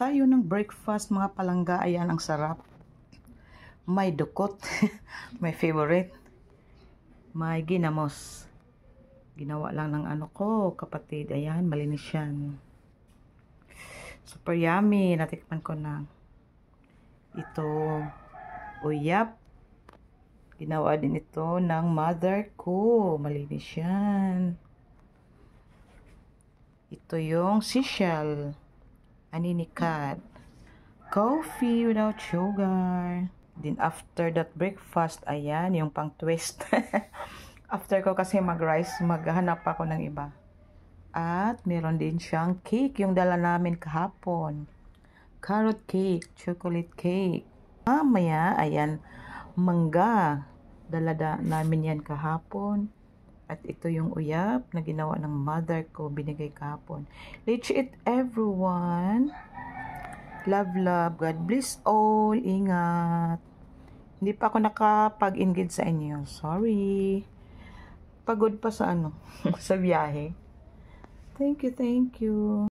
tayo ng breakfast mga palangga. Ayan, ang sarap. May dukot. My favorite. May ginamos. Ginawa lang ng ano ko, kapatid. Ayan, malinis yan. Super yummy. Natikman ko na. Ito, uyap. Ginawa din ito ng mother ko. Malinis yan. Ito yung seashell aninikat, coffee without sugar. Then after that breakfast, ayan, yung pang twist. after ko kasi mag-rice, maghanap ako ng iba. At meron din siyang cake, yung dala namin kahapon. Carrot cake, chocolate cake. Mamaya, ayan, mangga. Dala da namin yan kahapon. At ito yung uyap na ginawa ng mother ko, binigay kapon. Let's eat everyone. Love, love. God bless all. Ingat. Hindi pa ako nakapag-engage sa inyo. Sorry. Pagod pa sa ano, sa biyahe. Thank you, thank you.